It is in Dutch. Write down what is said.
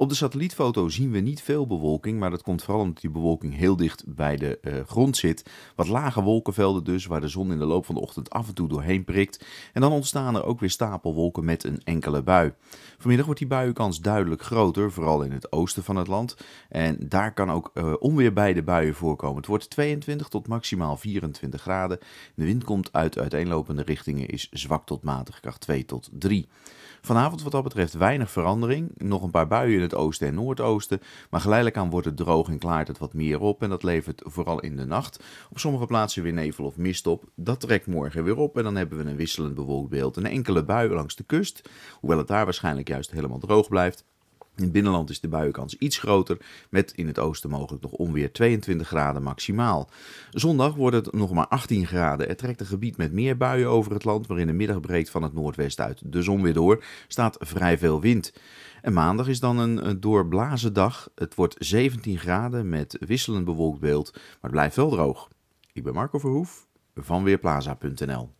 Op de satellietfoto zien we niet veel bewolking, maar dat komt vooral omdat die bewolking heel dicht bij de eh, grond zit. Wat lage wolkenvelden dus, waar de zon in de loop van de ochtend af en toe doorheen prikt. En dan ontstaan er ook weer stapelwolken met een enkele bui. Vanmiddag wordt die buienkans duidelijk groter, vooral in het oosten van het land. En daar kan ook eh, onweer bij de buien voorkomen. Het wordt 22 tot maximaal 24 graden. De wind komt uit uiteenlopende richtingen, is zwak tot matig, kracht 2 tot 3. Vanavond wat dat betreft weinig verandering. Nog een paar buien oosten en noordoosten. Maar geleidelijk aan wordt het droog en klaart het wat meer op. En dat levert vooral in de nacht op sommige plaatsen weer nevel of mist op. Dat trekt morgen weer op en dan hebben we een wisselend bewolkt beeld. Een enkele bui langs de kust, hoewel het daar waarschijnlijk juist helemaal droog blijft. In het binnenland is de buienkans iets groter, met in het oosten mogelijk nog onweer 22 graden maximaal. Zondag wordt het nog maar 18 graden. Er trekt een gebied met meer buien over het land, waarin de middag breekt van het noordwest uit de zon weer door, staat vrij veel wind. En maandag is dan een doorblazen dag. Het wordt 17 graden met wisselend bewolkt beeld, maar het blijft wel droog. Ik ben Marco Verhoef van Weerplaza.nl